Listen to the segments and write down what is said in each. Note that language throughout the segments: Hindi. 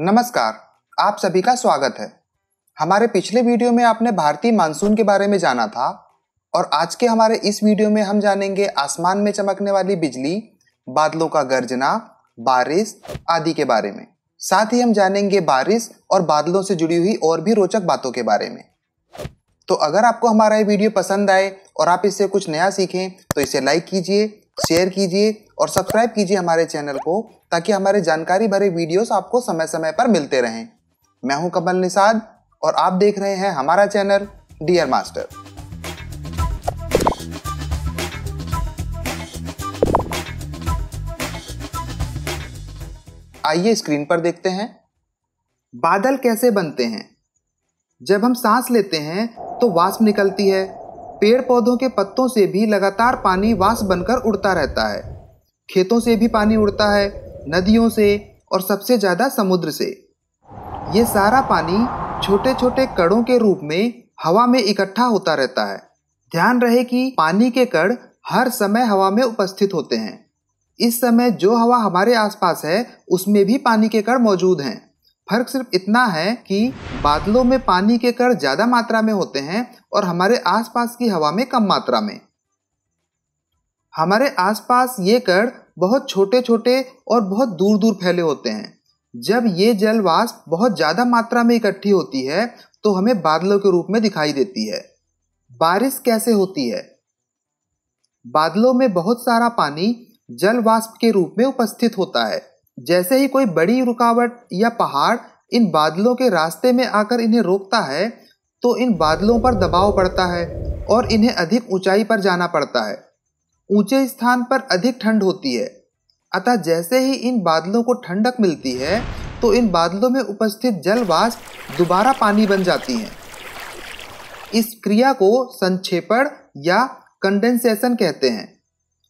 नमस्कार आप सभी का स्वागत है हमारे पिछले वीडियो में आपने भारतीय मानसून के बारे में जाना था और आज के हमारे इस वीडियो में हम जानेंगे आसमान में चमकने वाली बिजली बादलों का गर्जना बारिश आदि के बारे में साथ ही हम जानेंगे बारिश और बादलों से जुड़ी हुई और भी रोचक बातों के बारे में तो अगर आपको हमारा ये वीडियो पसंद आए और आप इससे कुछ नया सीखें तो इसे लाइक कीजिए शेयर कीजिए और सब्सक्राइब कीजिए हमारे चैनल को ताकि हमारे जानकारी भरे वीडियोस आपको समय समय पर मिलते रहें मैं हूं कमल निषाद और आप देख रहे हैं हमारा चैनल डियर मास्टर आइए स्क्रीन पर देखते हैं बादल कैसे बनते हैं जब हम सांस लेते हैं तो वास्प निकलती है पेड़ पौधों के पत्तों से भी लगातार पानी वास बनकर उड़ता रहता है खेतों से भी पानी उड़ता है नदियों से और सबसे ज़्यादा समुद्र से ये सारा पानी छोटे छोटे कड़ों के रूप में हवा में इकट्ठा होता रहता है ध्यान रहे कि पानी के कण हर समय हवा में उपस्थित होते हैं इस समय जो हवा हमारे आसपास है उसमें भी पानी के कण मौजूद हैं फर्क सिर्फ इतना है कि बादलों में पानी के कण ज्यादा मात्रा में होते हैं और हमारे आसपास की हवा में कम मात्रा में हमारे आसपास ये कण बहुत छोटे छोटे और बहुत दूर दूर फैले होते हैं जब ये जल वाष्प बहुत ज़्यादा मात्रा में इकट्ठी होती है तो हमें बादलों के रूप में दिखाई देती है बारिश कैसे होती है बादलों में बहुत सारा पानी जल वाष्प के रूप में उपस्थित होता है जैसे ही कोई बड़ी रुकावट या पहाड़ इन बादलों के रास्ते में आकर इन्हें रोकता है तो इन बादलों पर दबाव पड़ता है और इन्हें अधिक ऊंचाई पर जाना पड़ता है ऊंचे स्थान पर अधिक ठंड होती है अतः जैसे ही इन बादलों को ठंडक मिलती है तो इन बादलों में उपस्थित जलवाष्प दोबारा पानी बन जाती हैं इस क्रिया को संक्षेपण या कंडेंसेशन कहते हैं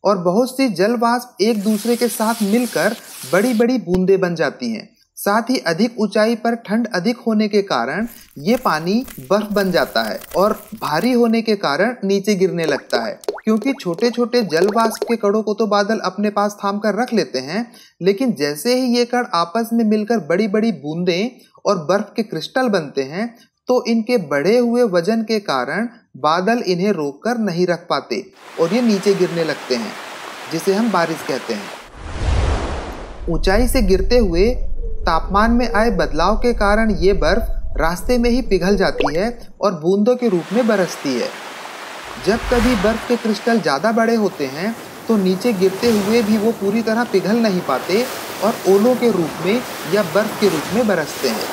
और बहुत सी जलवाष्प एक दूसरे के साथ मिलकर बड़ी बड़ी बूंदे बन जाती हैं साथ ही अधिक ऊंचाई पर ठंड अधिक होने के कारण ये पानी बर्फ बन जाता है और भारी होने के कारण नीचे गिरने लगता है क्योंकि छोटे छोटे जलवाष्प के कणों को तो बादल अपने पास थाम कर रख लेते हैं लेकिन जैसे ही ये कण आपस में मिलकर बड़ी बड़ी बूंदें और बर्फ के क्रिस्टल बनते हैं तो इनके बढ़े हुए वजन के कारण बादल इन्हें रोक कर नहीं रख पाते और ये नीचे गिरने लगते हैं जिसे हम बारिश कहते हैं ऊंचाई से गिरते हुए तापमान में आए बदलाव के कारण ये बर्फ रास्ते में ही पिघल जाती है और बूंदों के रूप में बरसती है जब कभी बर्फ के क्रिस्टल ज़्यादा बड़े होते हैं तो नीचे गिरते हुए भी वो पूरी तरह पिघल नहीं पाते और ओलों के रूप में या बर्फ के रूप में बरसते हैं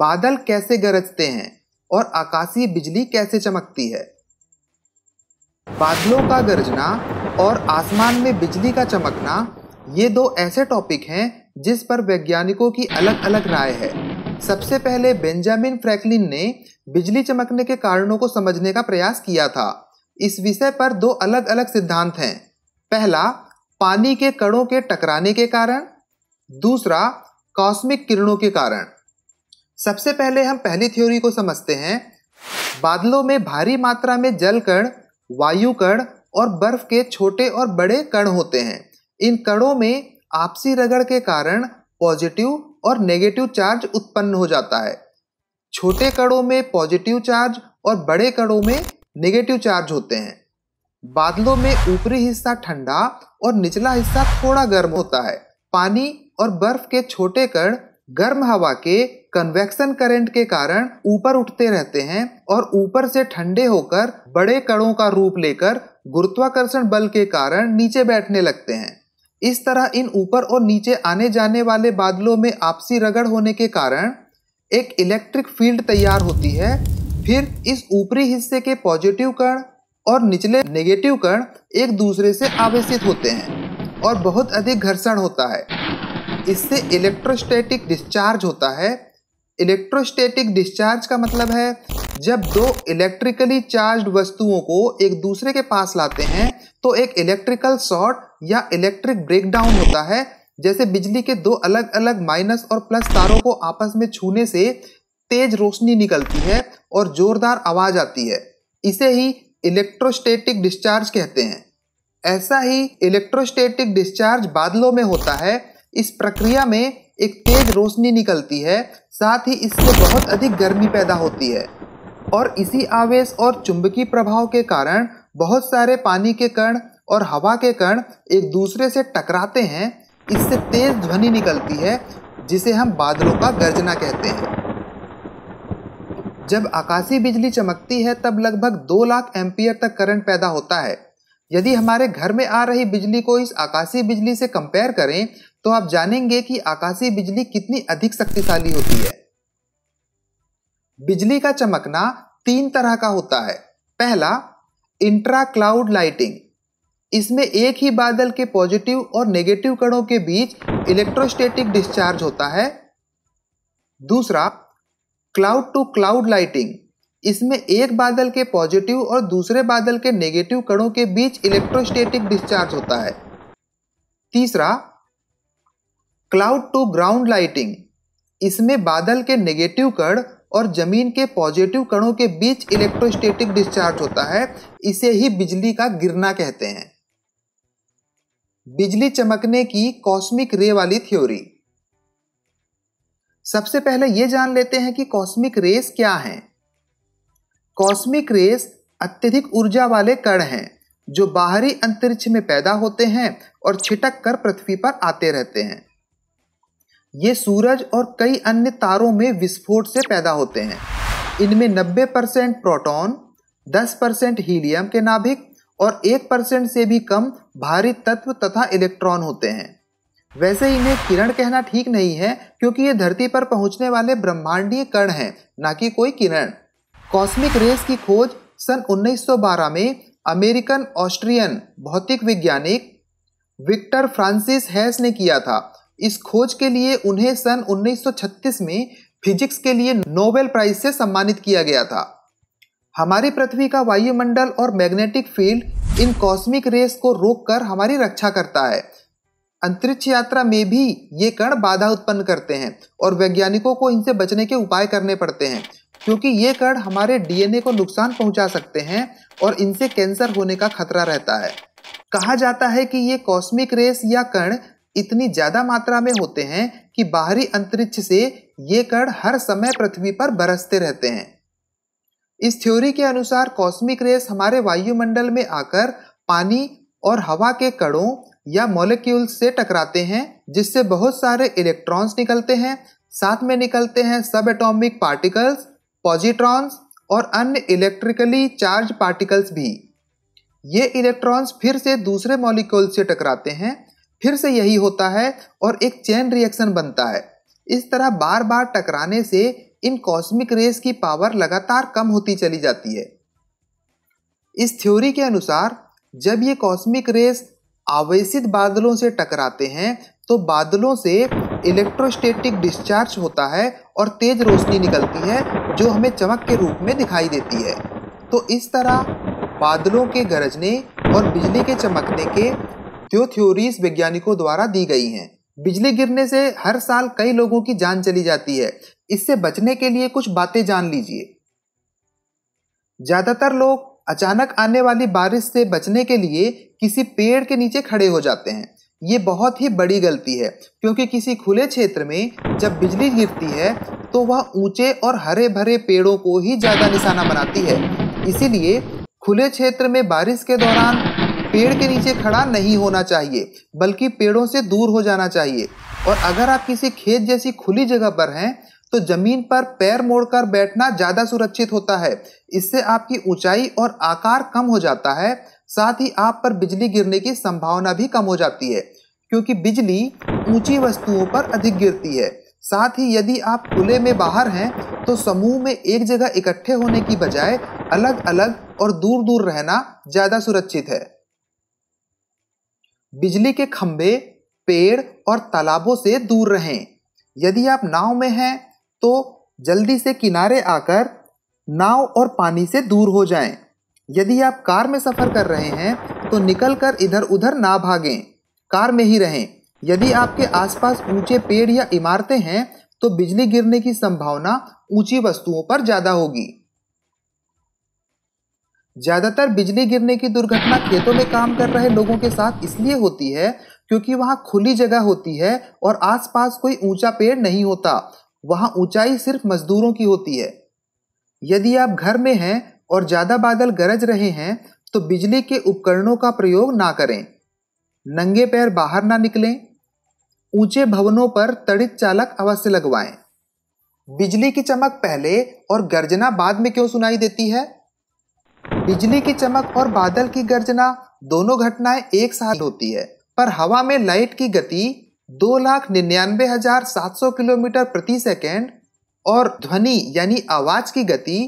बादल कैसे गरजते हैं और आकाशीय बिजली कैसे चमकती है बादलों का गरजना और आसमान में बिजली का चमकना ये दो ऐसे टॉपिक हैं जिस पर वैज्ञानिकों की अलग अलग राय है सबसे पहले बेंजामिन फ्रैंकलिन ने बिजली चमकने के कारणों को समझने का प्रयास किया था इस विषय पर दो अलग अलग सिद्धांत हैं पहला पानी के कणों के टकराने के कारण दूसरा कॉस्मिक किरणों के कारण सबसे पहले हम पहली थ्योरी को समझते हैं बादलों में भारी मात्रा में जल कण वायु कण और बर्फ के छोटे और बड़े कण होते हैं इन कणों में आपसी रगड़ के कारण पॉजिटिव और नेगेटिव चार्ज उत्पन्न हो जाता है छोटे कणों में पॉजिटिव चार्ज और बड़े कणों में नेगेटिव चार्ज होते हैं बादलों में ऊपरी हिस्सा ठंडा और निचला हिस्सा थोड़ा गर्म होता है पानी और बर्फ के छोटे कण गर्म हवा के कन्वेक्शन करंट के कारण ऊपर उठते रहते हैं और ऊपर से ठंडे होकर बड़े कणों का रूप लेकर गुरुत्वाकर्षण बल के कारण नीचे बैठने लगते हैं इस तरह इन ऊपर और नीचे आने जाने वाले बादलों में आपसी रगड़ होने के कारण एक इलेक्ट्रिक फील्ड तैयार होती है फिर इस ऊपरी हिस्से के पॉजिटिव कण और निचले नेगेटिव कण एक दूसरे से आवेशित होते हैं और बहुत अधिक घर्षण होता है इससे इलेक्ट्रोस्टैटिक डिस्चार्ज होता है इलेक्ट्रोस्टैटिक डिस्चार्ज का मतलब है जब दो इलेक्ट्रिकली चार्ज वस्तुओं को एक दूसरे के पास लाते हैं तो एक इलेक्ट्रिकल शॉर्ट या इलेक्ट्रिक ब्रेकडाउन होता है जैसे बिजली के दो अलग अलग माइनस और प्लस तारों को आपस में छूने से तेज रोशनी निकलती है और जोरदार आवाज आती है इसे ही इलेक्ट्रोस्टैटिक डिस्चार्ज कहते हैं ऐसा ही इलेक्ट्रोस्टैटिक डिस्चार्ज बादलों में होता है इस प्रक्रिया में एक तेज रोशनी निकलती है साथ ही इससे बहुत अधिक गर्मी पैदा होती है और इसी आवेश और चुंबकीय प्रभाव के कारण बहुत सारे पानी के कण और हवा के कण एक दूसरे से टकराते हैं इससे तेज ध्वनि निकलती है जिसे हम बादलों का गर्जना कहते हैं जब आकाशीय बिजली चमकती है तब लगभग दो लाख एम्पियर तक करंट पैदा होता है यदि हमारे घर में आ रही बिजली को इस आकाशीय बिजली से कंपेयर करें तो आप जानेंगे कि आकाशीय बिजली कितनी अधिक शक्तिशाली होती है बिजली का चमकना तीन तरह का होता है पहला इंट्रा क्लाउड लाइटिंग इसमें एक ही बादल के पॉजिटिव और नेगेटिव कणों के बीच इलेक्ट्रोस्टेटिक डिस्चार्ज होता है दूसरा क्लाउड टू क्लाउड लाइटिंग इसमें एक बादल के पॉजिटिव और दूसरे बादल के नेगेटिव कणों के बीच इलेक्ट्रोस्टेटिक डिस्चार्ज होता है तीसरा क्लाउड टू ग्राउंड लाइटिंग इसमें बादल के नेगेटिव कण और जमीन के पॉजिटिव कणों के बीच इलेक्ट्रोस्टेटिक डिस्चार्ज होता है इसे ही बिजली का गिरना कहते हैं बिजली चमकने की कॉस्मिक रे वाली थ्योरी सबसे पहले यह जान लेते हैं कि कॉस्मिक रेस क्या हैं। कॉस्मिक रेस अत्यधिक ऊर्जा वाले कण हैं जो बाहरी अंतरिक्ष में पैदा होते हैं और छिटक कर पृथ्वी पर आते रहते हैं ये सूरज और कई अन्य तारों में विस्फोट से पैदा होते हैं इनमें 90 परसेंट प्रोटोन 10 परसेंट हीलियम के नाभिक और 1 परसेंट से भी कम भारी तत्व तथा इलेक्ट्रॉन होते हैं वैसे इन्हें किरण कहना ठीक नहीं है क्योंकि ये धरती पर पहुंचने वाले ब्रह्मांडीय कण हैं ना कि कोई किरण कॉस्मिक रेस की खोज सन 1912 में अमेरिकन ऑस्ट्रियन भौतिक वैज्ञानिक विक्टर फ्रांसिस हैस ने किया था इस खोज के लिए उन्हें सन 1936 में फिजिक्स के लिए नोबेल प्राइज से सम्मानित किया गया था हमारी पृथ्वी का वायुमंडल और मैग्नेटिक फील्ड इन कॉस्मिक रेस को रोककर हमारी रक्षा करता है अंतरिक्ष यात्रा में भी ये कण बाधा उत्पन्न करते हैं और वैज्ञानिकों को इनसे बचने के उपाय करने पड़ते हैं क्योंकि ये कण हमारे डीएनए को नुकसान पहुंचा सकते हैं और इनसे कैंसर होने का खतरा रहता है कहा जाता है कि ये कॉस्मिक रेस या कण इतनी ज्यादा मात्रा में होते हैं कि बाहरी अंतरिक्ष से ये कण हर समय पृथ्वी पर बरसते रहते हैं इस थ्योरी के अनुसार कॉस्मिक रेस हमारे वायुमंडल में आकर पानी और हवा के कणों या मॉलिक्यूल्स से टकराते हैं जिससे बहुत सारे इलेक्ट्रॉन्स निकलते हैं साथ में निकलते हैं सब एटॉमिक पार्टिकल्स पॉजिट्रॉन्स और अन्य इलेक्ट्रिकली चार्ज पार्टिकल्स भी ये इलेक्ट्रॉन्स फिर से दूसरे मॉलिक्यूल से टकराते हैं फिर से यही होता है और एक चेन रिएक्शन बनता है इस तरह बार बार टकराने से इन कॉस्मिक रेस की पावर लगातार कम होती चली जाती है इस थ्योरी के अनुसार जब ये कॉस्मिक रेस आवेशित बादलों से टकराते हैं तो बादलों से इलेक्ट्रोस्टैटिक डिस्चार्ज होता है और तेज रोशनी निकलती है जो हमें चमक के रूप में दिखाई देती है तो इस तरह बादलों के गरजने और बिजली के चमकने के जो थ्योरीज वैज्ञानिकों द्वारा दी गई हैं बिजली गिरने से हर साल कई लोगों की जान चली जाती है इससे बचने के लिए कुछ बातें जान लीजिए ज़्यादातर लोग अचानक आने वाली बारिश से बचने के लिए किसी पेड़ के नीचे खड़े हो जाते हैं ये बहुत ही बड़ी गलती है क्योंकि किसी खुले क्षेत्र में जब बिजली गिरती है तो वह ऊंचे और हरे भरे पेड़ों को ही ज्यादा निशाना बनाती है इसीलिए खुले क्षेत्र में बारिश के दौरान पेड़ के नीचे खड़ा नहीं होना चाहिए बल्कि पेड़ों से दूर हो जाना चाहिए और अगर आप किसी खेत जैसी खुली जगह पर हैं तो जमीन पर पैर मोड़कर बैठना ज़्यादा सुरक्षित होता है इससे आपकी ऊंचाई और आकार कम हो जाता है साथ ही आप पर बिजली गिरने की संभावना भी कम हो जाती है क्योंकि बिजली ऊंची वस्तुओं पर अधिक गिरती है साथ ही यदि आप खुले में बाहर हैं तो समूह में एक जगह इकट्ठे होने की बजाय अलग अलग और दूर दूर रहना ज्यादा सुरक्षित है बिजली के खंभे पेड़ और तालाबों से दूर रहें यदि आप नाव में हैं तो जल्दी से किनारे आकर नाव और पानी से दूर हो जाएं। यदि आप कार में सफ़र कर रहे हैं तो निकल कर इधर उधर ना भागें कार में ही रहें यदि आपके आसपास ऊंचे पेड़ या इमारतें हैं तो बिजली गिरने की संभावना ऊंची वस्तुओं पर ज्यादा होगी ज्यादातर बिजली गिरने की दुर्घटना खेतों में काम कर रहे लोगों के साथ इसलिए होती है क्योंकि वहां खुली जगह होती है और आसपास कोई ऊंचा पेड़ नहीं होता वहां ऊंचाई सिर्फ मजदूरों की होती है यदि आप घर में हैं और ज्यादा बादल गरज रहे हैं तो बिजली के उपकरणों का प्रयोग ना करें नंगे पैर बाहर ना निकलें ऊंचे भवनों पर तड़ित चालक अवश्य लगवाएं बिजली की चमक पहले और गर्जना बाद में क्यों सुनाई देती है बिजली की चमक और बादल की गर्जना दोनों घटनाएं एक साथ होती है पर हवा में लाइट की गति दो लाख निन्यानवे हजार सात सौ किलोमीटर प्रति सेकेंड और ध्वनि यानी आवाज की गति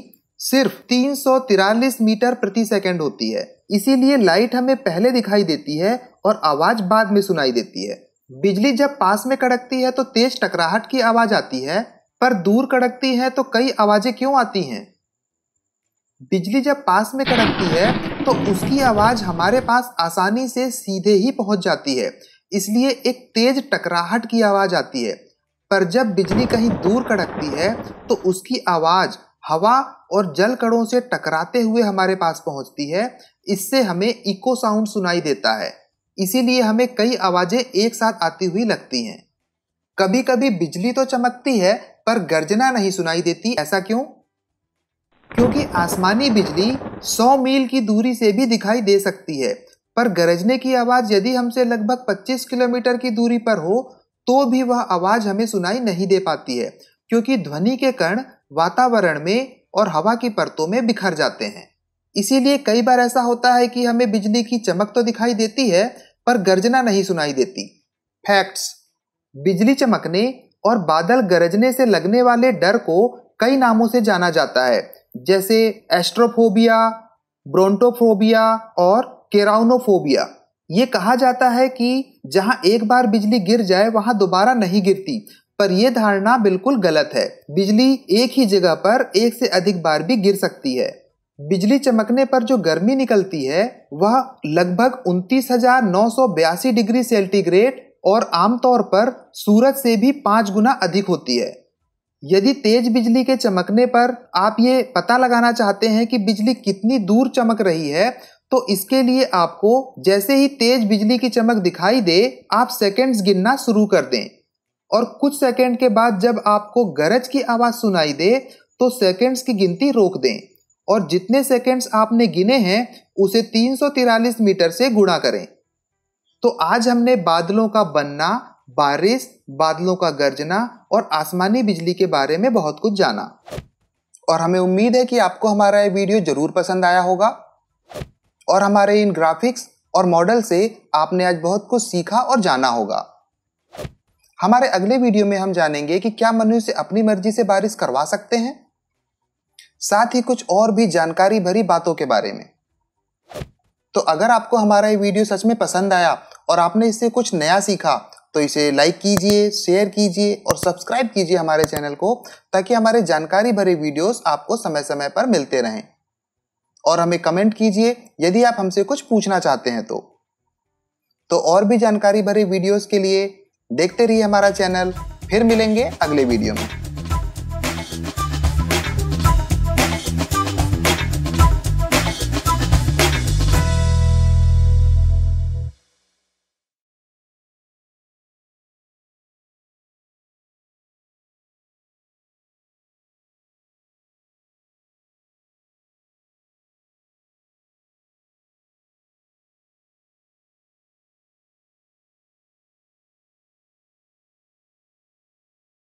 सिर्फ तीन सौ तिरालीस मीटर प्रति सेकेंड होती है इसीलिए लाइट हमें पहले दिखाई देती है और आवाज बाद में सुनाई देती है बिजली जब पास में कड़कती है तो तेज टकराहट की आवाज आती है पर दूर कड़कती है तो कई आवाजें क्यों आती हैं बिजली जब पास में कड़कती है तो उसकी आवाज हमारे पास आसानी से सीधे ही पहुंच जाती है इसलिए एक तेज टकराहट की आवाज आती है पर जब बिजली कहीं दूर कड़कती है तो उसकी आवाज हवा और जल कणों से टकराते हुए हमारे पास पहुंचती है इससे हमें इको साउंड सुनाई देता है इसीलिए हमें कई आवाजें एक साथ आती हुई लगती हैं कभी कभी बिजली तो चमकती है पर गर्जना नहीं सुनाई देती ऐसा क्यों क्योंकि आसमानी बिजली 100 मील की दूरी से भी दिखाई दे सकती है पर गरजने की आवाज यदि हमसे लगभग 25 किलोमीटर की दूरी पर हो तो भी वह आवाज हमें सुनाई नहीं दे पाती है क्योंकि ध्वनि के कण वातावरण में और हवा की परतों में बिखर जाते हैं इसीलिए कई बार ऐसा होता है कि हमें बिजली की चमक तो दिखाई देती है पर गर्जना नहीं सुनाई देती फैक्ट्स बिजली चमकने और बादल गरजने से लगने वाले डर को कई नामों से जाना जाता है जैसे एस्ट्रोफोबिया ब्रोंटोफोबिया और केराउनोफोबिया ये कहा जाता है कि जहाँ एक बार बिजली गिर जाए वहाँ दोबारा नहीं गिरती पर यह धारणा बिल्कुल गलत है बिजली एक ही जगह पर एक से अधिक बार भी गिर सकती है बिजली चमकने पर जो गर्मी निकलती है वह लगभग उनतीस डिग्री सेल्टीग्रेड और आमतौर पर सूरज से भी पाँच गुना अधिक होती है यदि तेज बिजली के चमकने पर आप ये पता लगाना चाहते हैं कि बिजली कितनी दूर चमक रही है तो इसके लिए आपको जैसे ही तेज बिजली की चमक दिखाई दे आप सेकेंड्स गिनना शुरू कर दें और कुछ सेकेंड के बाद जब आपको गरज की आवाज़ सुनाई दे तो सेकेंड्स की गिनती रोक दें और जितने सेकेंड्स आपने गिने हैं उसे तीन मीटर से गुणा करें तो आज हमने बादलों का बनना बारिश बादलों का गर्जना और आसमानी बिजली के बारे में बहुत कुछ जाना और हमें उम्मीद है कि आपको हमारा ये वीडियो जरूर पसंद आया होगा और हमारे इन ग्राफिक्स और मॉडल से आपने आज बहुत कुछ सीखा और जाना होगा हमारे अगले वीडियो में हम जानेंगे कि क्या मनुष्य अपनी मर्जी से बारिश करवा सकते हैं साथ ही कुछ और भी जानकारी भरी बातों के बारे में तो अगर आपको हमारा ये वीडियो सच में पसंद आया और आपने इससे कुछ नया सीखा तो इसे लाइक कीजिए शेयर कीजिए और सब्सक्राइब कीजिए हमारे चैनल को ताकि हमारे जानकारी भरे वीडियोस आपको समय समय पर मिलते रहें और हमें कमेंट कीजिए यदि आप हमसे कुछ पूछना चाहते हैं तो तो और भी जानकारी भरे वीडियोस के लिए देखते रहिए हमारा चैनल फिर मिलेंगे अगले वीडियो में